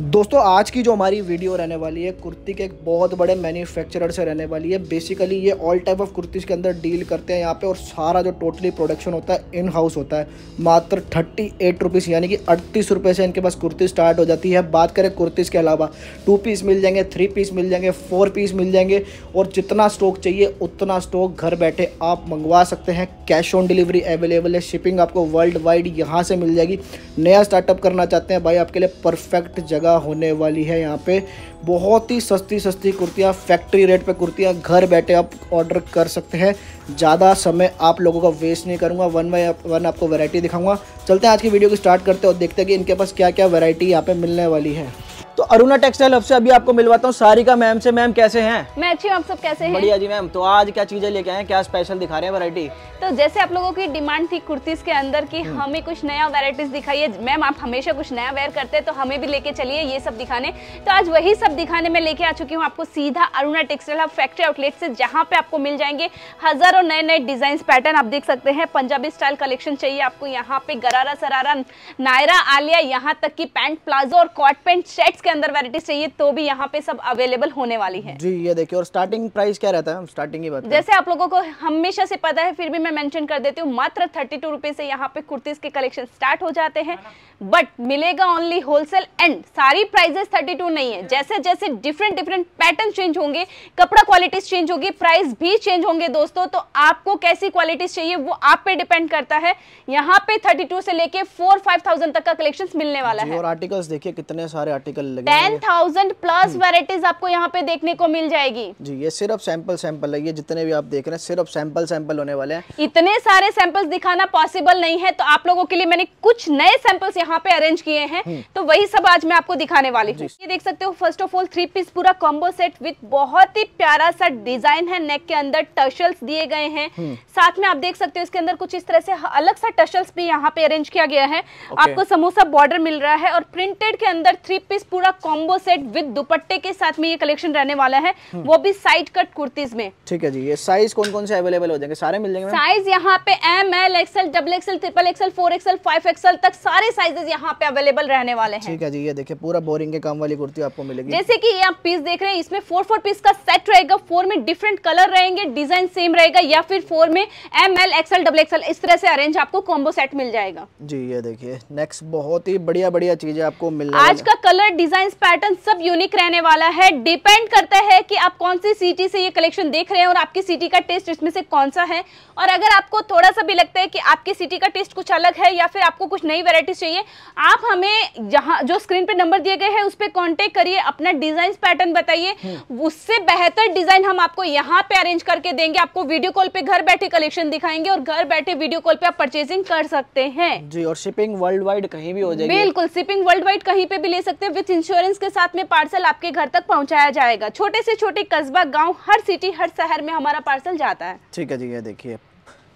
दोस्तों आज की जो हमारी वीडियो रहने वाली है कुर्ती के एक बहुत बड़े मैन्युफैक्चरर से रहने वाली है बेसिकली ये ऑल टाइप ऑफ कुर्तीज़ के अंदर डील करते हैं यहाँ पे और सारा जो टोटली प्रोडक्शन होता है इन हाउस होता है मात्र थर्टी एट रुपीज़ यानी कि अड़तीस रुपये से इनके पास कुर्ती स्टार्ट हो जाती है बात करें कुर्तीज़ के अलावा टू पीस मिल जाएंगे थ्री पीस मिल जाएंगे फोर पीस मिल जाएंगे और जितना स्टॉक चाहिए उतना स्टॉक घर बैठे आप मंगवा सकते हैं कैश ऑन डिलीवरी अवेलेबल है शिपिंग आपको वर्ल्ड वाइड यहाँ से मिल जाएगी नया स्टार्टअप करना चाहते हैं भाई आपके लिए परफेक्ट जगह जगह होने वाली है यहाँ पे बहुत ही सस्ती सस्ती कुर्तियाँ फैक्ट्री रेट पे कुर्तियाँ घर बैठे आप ऑर्डर कर सकते हैं ज़्यादा समय आप लोगों का वेस्ट नहीं करूँगा वन बाई वन आपको वैरायटी दिखाऊंगा चलते हैं आज की वीडियो को स्टार्ट करते हैं और देखते हैं कि इनके पास क्या क्या वैरायटी यहाँ पर मिलने वाली है तो अरुणा टेक्सटाइल हब से अभी आपको मिलवाता हूँ सारी का मैम से मैम कैसे हैं मैं अच्छी हूँ आप सब कैसे हैं बढ़िया जी मैम तो आज क्या चीजें लेके आए क्या स्पेशल दिखा रहे हैं वैरायटी तो जैसे आप लोगों की डिमांड थी कुर्तीज के अंदर की हम्म। हमें कुछ नया वेराइटीज दिखाई मैम आप हमेशा कुछ नया वेयर करते हैं तो हमें भी लेके चलिए ये सब दिखाने तो आज वही सब दिखाने में लेके आ चुकी हूँ आपको सीधा Aruna textile hub factory outlet से जहाँ पे आपको मिल जाएंगे हजारों नए नए डिजाइन पैटर्न आप देख सकते हैं पंजाबी स्टाइल कलेक्शन चाहिए आपको यहाँ पे गरारा सरारा नायरा आलिया यहाँ तक की पैंट प्लाजो और कॉट पैंट सेट्स के अंदर वेराइटी चाहिए तो भी यहाँ पे सब अवेलेबल होने वाली है जी ये देखिए और स्टार्टिंग प्राइस क्या रहता है स्टार्टिंग की बात जैसे आप लोगों को हमेशा से पता है फिर भी मैं मेंशन कर देती हूँ मात्र थर्टी टू रुपीज से यहाँ पे कुर्तीज के कलेक्शन स्टार्ट हो जाते हैं बट मिलेगा ओनली होलसेल एंड सारी प्राइजेस थर्टी टू नहीं है जैसे जैसे डिफरेंट डिफरेंट पैटर्न चेंज होंगे कपड़ा क्वालिटीज चेंज होगी प्राइस भी चेंज होंगे दोस्तों तो आपको कैसी क्वालिटीज चाहिए वो आप पे डिपेंड करता है यहाँ पे थर्टी से लेके फोर फाइव तक का कलेक्शन मिलने वाला है और आर्टिकल्स देखिए कितने सारे article ten thousand plus hmm. Varieties आपको यहाँ पे देखने को मिल जाएगी जी ये सिर्फ सैंपल सैंपल है ये जितने भी आप देख रहे हैं सिर्फ सैंपल सैंपल होने वाले हैं इतने सारे सैंपल्स दिखाना पॉसिबल नहीं है तो आप लोगों के लिए मैंने कुछ नए सैंपल्स यहाँ पे अरेंज किए हैं हम्म। तो वही सब आज मैं आपको दिखाने वाली हूँ ये देख सकते हो first of all three piece पूरा कॉम्बो सेट विथ बहुत ही प्यारा सा डिजाइन है नेक के अंदर टशल्स दिए गए हैं हम्म। साथ में आप देख सकते हो इसके अंदर कुछ इस तरह से अलग सा टशल्स भी यहाँ पे अरेंज किया गया है आपको समोसा बॉर्डर मिल रहा है और प्रिंटेड के अंदर थ्री पीस पूरा का कॉम्बो सेट विद दुपट्टे के साथ में ये कलेक्शन रहने वाला है हम्म। वो भी साइड कट कुर्तीज में ठीक है जी ये साइज कौन कौन से अवेलेबल हो जाएंगे सारे मिल जाएंगे साइज यहाँ पे M L XL double XL triple XL four XL five XL तक सारे साइजेस यहाँ पे अवेलेबल रहने वाले हैं ठीक है जी ये देखिए पूरा बोरिंग के काम वाली कुर्ती आपको मिलेगी जैसे की ये आप पीस देख रहे हैं इसमें फोर फोर पीस का सेट रहेगा फोर में डिफरेंट कलर रहेंगे डिजाइन सेम रहेगा या फिर फोर में M L XL double XL इस तरह से अरेंज आपको कॉम्बो सेट मिल जाएगा जी ये देखिए नेक्स्ट बहुत ही बढ़िया बढ़िया चीजें आपको मिल आज का कलर डिजाइन पैटर्न सब यूनिक रहने वाला है डिपेंड करता है कि आप कौन सी सिटी से ये कलेक्शन देख रहे हैं और आपकी सिटी का टेस्ट इसमें से कौन सा है और अगर आपको थोड़ा सा भी लगता है कि आपकी सिटी का टेस्ट कुछ अलग है या फिर आपको कुछ नई वेराइटीज चाहिए आप हमें जहाँ जो स्क्रीन पे नंबर दिए गए हैं उस पर कॉन्टेक्ट करिए अपना डिजाइन पैटर्न बताइए हम्म। उससे बेहतर डिजाइन हम आपको यहाँ पे अरेंज करके देंगे आपको वीडियो कॉल पे घर बैठे कलेक्शन दिखाएंगे और घर बैठे वीडियो कॉल पे आप परचेजिंग कर सकते हैं जी और शिपिंग वर्ल्ड वाइड कहीं भी हो जाएगी बिल्कुल शिपिंग वर्ल्ड वाइड कहीं पे भी ले सकते हैं विथ इंश्योरेंस के साथ में पार्सल आपके घर तक पहुंचाया जाएगा छोटे से छोटे कस्बा गांव हर सिटी हर शहर में हमारा पार्सल जाता है ठीक है जी ये देखिए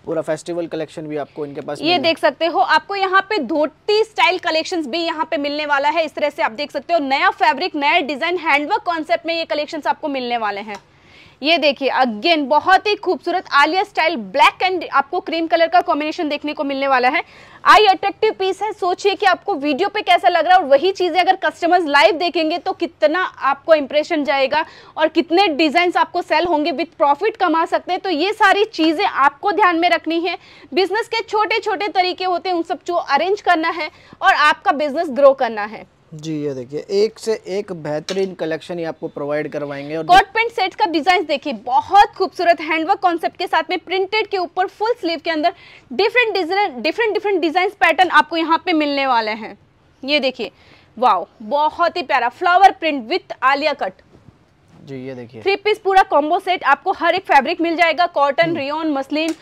पूरा फेस्टिवल कलेक्शन भी आपको इनके पास ये देख सकते हो आपको यहाँ पे धोती स्टाइल कलेक्शंस भी यहाँ पे मिलने वाला है इस तरह से आप देख सकते हो नया फैब्रिक नया डिजाइन हैंडवर्क कॉन्सेप्ट में ये कलेक्शंस आपको मिलने वाले हैं ये देखिए अगेन बहुत ही खूबसूरत आलिया स्टाइल ब्लैक एंड आपको क्रीम कलर का कॉम्बिनेशन देखने को मिलने वाला है आई अट्रैक्टिव पीस है सोचिए कि आपको वीडियो पे कैसा लग रहा है और वही चीज़ें अगर कस्टमर्स लाइव देखेंगे तो कितना आपको इंप्रेशन जाएगा और कितने डिज़ाइन आपको सेल होंगे विथ प्रॉफिट कमा सकते हैं तो ये सारी चीज़ें आपको ध्यान में रखनी है बिजनेस के छोटे छोटे तरीके होते हैं उन सब को अरेंज करना है और आपका बिजनेस ग्रो करना है जी ये देखिए एक से एक बेहतरीन कलेक्शन ही आपको प्रोवाइड करवाएंगे और कॉट पेंट सेट का डिजाइन देखिए बहुत खूबसूरत हैंडवर्क कॉन्सेप्ट के साथ में प्रिंटेड के ऊपर फुल स्लीव के अंदर different design different different design pattern आपको यहाँ पे मिलने वाले हैं ये देखिए वाओ बहुत ही प्यारा flower print with Alia cut जी ये देखिए थ्री पीस पूरा कॉम्बो सेट आपको हर एक फैब्रिक मिल जाएगा कॉटन रियोन मसलिन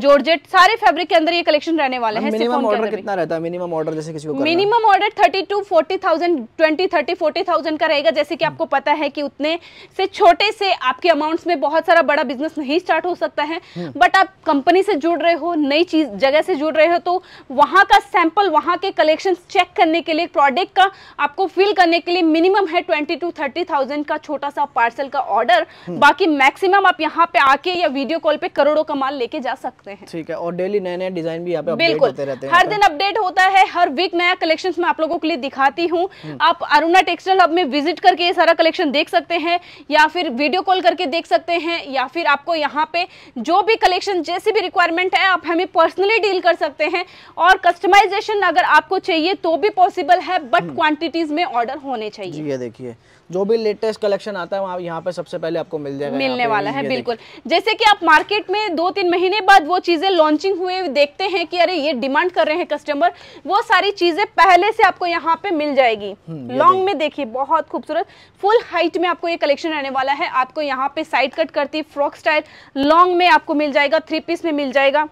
जॉर्जेट सारे फैब्रिक के अंदर ये कलेक्शन रहने वाले हैं मिनिमम ऑर्डर कितना रहता है मिनिमम ऑर्डर जैसे किसी को minimum order thirty to forty thousand twenty thirty forty thousand का रहेगा जैसे कि हम्म। आपको पता है कि उतने से छोटे से आपके अमाउंट्स में बहुत सारा बड़ा बिजनेस नहीं स्टार्ट हो सकता है बट हम्म। आप कंपनी से जुड़ रहे हो नई चीज जगह से जुड़ रहे हो तो वहाँ का सैंपल वहाँ के कलेक्शन चेक करने के लिए प्रोडक्ट का आपको फिल करने के लिए मिनिमम है ट्वेंटी टू थर्टी थाउजेंड का छोटा सा पार्सल का ऑर्डर बाकी मैक्सिमम आप यहाँ पे आके या वीडियो कॉल पे करोड़ों का माल लेके जा सकते हैं ठीक है और डेली नए नए डिजाइन भी यहाँ पे बिल्कुल होते रहते हैं हर दिन अपडेट होता है हर वीक नया कलेक्शन मैं आप लोगों के लिए दिखाती हूँ हम्म। आप अरुणा टेक्सटाइल हब में विजिट करके ये सारा कलेक्शन देख सकते हैं या फिर वीडियो कॉल करके देख सकते हैं या फिर आपको यहाँ पे जो भी कलेक्शन जैसे भी रिक्वायरमेंट है आप हमें पर्सनली डील कर सकते हैं और कस्टमाइजेशन अगर आपको चाहिए तो भी पॉसिबल है बट क्वांटिटीज हम्म। में ऑर्डर होने चाहिए ये देखिए जो भी लेटेस्ट कलेक्शन आता है वहाँ यहाँ पे सबसे पहले आपको मिल जाएगा मिलने वाला है बिल्कुल जैसे कि आप मार्केट में दो तीन महीने बाद वो चीज़ें लॉन्चिंग हुए देखते हैं कि अरे ये डिमांड कर रहे हैं कस्टमर वो सारी चीज़ें पहले से आपको यहाँ पे मिल जाएगी लॉन्ग हम्म, में देखिए बहुत खूबसूरत फुल हाइट में आपको ये कलेक्शन रहने वाला है आपको यहाँ पे साइड कट करती फ्रॉक स्टाइल लॉन्ग में आपको मिल जाएगा थ्री पीस में मिल जाएगा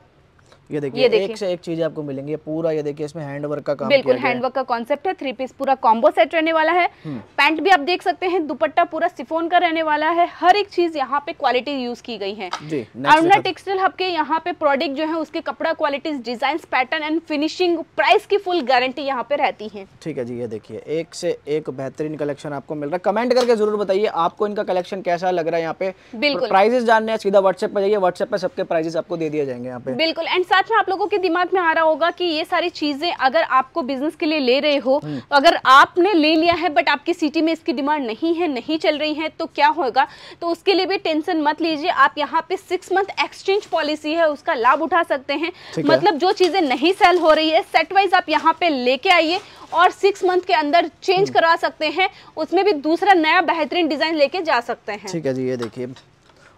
ये देखिए एक से एक चीज आपको मिलेंगी पूरा ये देखिए इसमें हैंड वर्क का काम बिल्कुल हैंड वर्क का कॉन्सेप्ट है थ्री पीस पूरा कॉम्बो सेट रहने वाला है पैंट हम्म। भी आप देख सकते हैं दुपट्टा पूरा सिफोन का रहने वाला है हर एक चीज यहाँ पे क्वालिटी यूज की गई है अरुणा टेक्सटाइल हब के यहाँ पे प्रोडक्ट जो है उसके कपड़ा quality design pattern and finishing price की फुल गारंटी यहाँ पे रहती है ठीक है जी ये देखिए एक से एक बेहतरीन कलेक्शन आपको मिल रहा है कमेंट करके जरूर बताइए आपको इनका कलेक्शन कैसा लग रहा है यहाँ पे बिल्कुल प्राइजेस जानने सीधा व्हाट्सएप पर जाइए व्हाट्सएप पर सबके प्राइजेस आपको दे दिए जाएंगे यहाँ पे बिल्कुल एंड साथ में आप लोगों के दिमाग में आ रहा होगा कि ये सारी चीजें अगर आपको बिजनेस के लिए ले रहे हो हम्म। तो अगर आपने ले लिया है बट आपकी सिटी में इसकी डिमांड नहीं है नहीं चल रही है तो क्या होगा तो उसके लिए भी टेंशन मत लीजिए आप यहाँ पे सिक्स मंथ एक्सचेंज पॉलिसी है उसका लाभ उठा सकते हैं मतलब जो चीजें नहीं सेल हो रही है सेट वाइज आप यहाँ पे लेके आइए और सिक्स मंथ के अंदर चेंज हम्म। करवा सकते हैं उसमें भी दूसरा नया बेहतरीन डिजाइन लेके जा सकते हैं ठीक है जी ये देखिए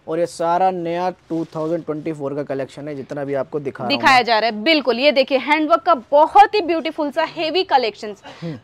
और ये सारा नया 2024 का कलेक्शन है जितना भी आपको दिखा दिखाया जा रहा है बिल्कुल ये देखिए हैंडवर्क का बहुत ही ब्यूटीफुल सा हेवी कलेक्शन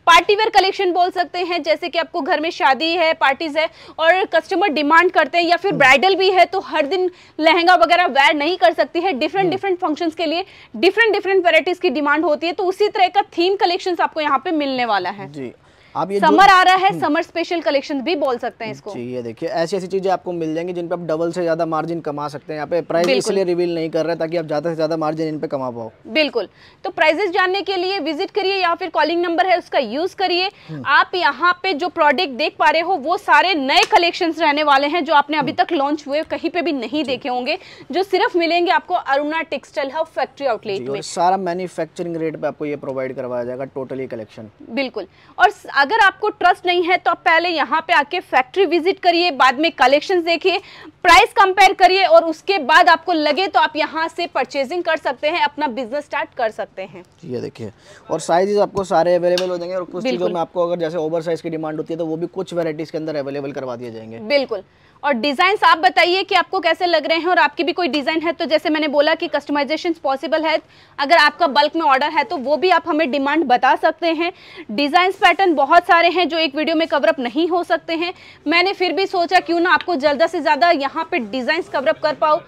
पार्टीवेयर कलेक्शन बोल सकते हैं जैसे कि आपको घर में शादी है पार्टीज है और कस्टमर डिमांड करते हैं या फिर ब्राइडल हम्म। भी है तो हर दिन लहंगा वगैरह वेयर नहीं कर सकती है डिफरेंट डिफरेंट फंक्शन के लिए डिफरेंट डिफरेंट वेराइटीज की डिमांड होती है तो उसी तरह का थीम कलेक्शन आपको यहाँ पे मिलने वाला है जी आप ये समर आ रहा है हम्म। समर स्पेशल कलेक्शन भी बोल सकते हैं इसको जी ये देखिए ऐसी ऐसी चीजें आपको मिल जाएंगी जिन पे आप डबल से ज्यादा मार्जिन कमा सकते हैं यहाँ पे प्राइस इसलिए रिवील नहीं कर रहे ताकि आप ज्यादा से ज्यादा मार्जिन इन पे कमा पाओ बिल्कुल तो प्राइजेस जानने के लिए विजिट करिए या फिर कॉलिंग नंबर है उसका यूज करिए हम्म। आप यहाँ पे जो प्रोडक्ट देख पा रहे हो वो सारे नए कलेक्शन रहने वाले हैं जो आपने अभी हम्म। तक लॉन्च हुए कहीं पे भी नहीं देखे होंगे जो सिर्फ मिलेंगे आपको Aruna textile hub factory outlet सारा मैन्युफेक्चरिंग रेट पे आपको ये प्रोवाइड करवाया जाएगा टोटली कलेक्शन बिल्कुल और अगर आपको ट्रस्ट नहीं है तो आप पहले यहाँ पे आके फैक्ट्री विजिट करिए बाद में कलेक्शन देखिए प्राइस कंपेयर करिए और उसके बाद आपको लगे तो आप यहाँ से परचेजिंग कर सकते हैं अपना बिजनेस स्टार्ट कर सकते हैं ये देखिए और साइजेस आपको सारे अवेलेबल हो जाएंगे और कुछ चीज़ों में आपको अगर जैसे ओवर साइज की डिमांड होती है तो वो भी कुछ वेराइटीज़ के अंदर अवेलेबल करवा दिए जाएंगे बिल्कुल और डिजाइन आप बताइए कि आपको कैसे लग रहे हैं और आपकी भी कोई डिज़ाइन है तो जैसे मैंने बोला कि कस्टमाइजेशन पॉसिबल है अगर आपका बल्क में ऑर्डर है तो वो भी आप हमें डिमांड बता सकते हैं डिजाइन पैटर्न बहुत सारे हैं जो एक वीडियो में कवरअप नहीं हो सकते हैं मैंने फिर भी सोचा क्यों ना आपको ज़्यादा से ज़्यादा यहाँ पर डिज़ाइंस कवरअप कर पाओ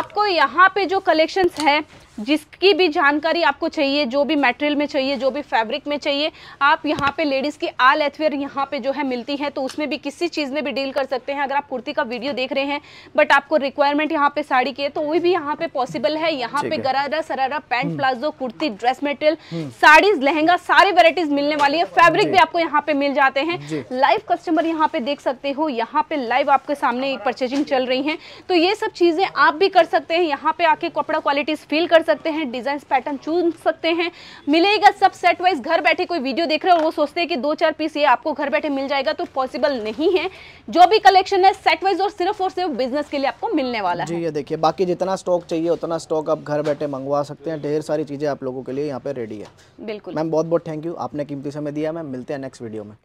आपको यहाँ पे जो कलेक्शंस है जिसकी भी जानकारी आपको चाहिए जो भी मटेरियल में चाहिए जो भी फैब्रिक में चाहिए आप यहाँ पे लेडीज़ की आल एथवेयर यहाँ पे जो है मिलती है तो उसमें भी किसी चीज़ में भी डील कर सकते हैं अगर आप कुर्ती का वीडियो देख रहे हैं बट आपको रिक्वायरमेंट यहाँ पे साड़ी की है तो वो भी यहाँ पे पॉसिबल है यहाँ पे गरारा सरारा पैंट प्लाजो हम्म। कुर्ती ड्रेस हम्म। मेटेरियल साड़ीज लहंगा सारी वेराइटीज मिलने वाली है फैब्रिक भी आपको यहाँ पे मिल जाते हैं लाइव कस्टमर यहाँ पे देख सकते हो यहाँ पे लाइव आपके सामने परचेजिंग चल रही है तो ये सब चीज़ें आप भी कर सकते हैं यहाँ पे आके कपड़ा क्वालिटीज फील कर सकते हैं डिजाइन पैटर्न चुन सकते हैं मिलेगा सब सेट वाइज घर बैठे कोई वीडियो देख रहे हो वो सोचते हैं कि दो चार पीस ये आपको घर बैठे मिल जाएगा तो पॉसिबल नहीं है जो भी कलेक्शन है सेट वाइज और सिर्फ और सिर्फ बिजनेस के लिए आपको मिलने वाला जी है देखिए बाकी जितना स्टॉक चाहिए उतना स्टॉक आप घर बैठे मंगवा सकते हैं ढेर सारी चीजें आप लोगों के लिए यहाँ पे रेडी है बिल्कुल मैम बहुत बहुत थैंक यू आपने कीमती समय दिया मैम मिलते हैं नेक्स्ट वीडियो में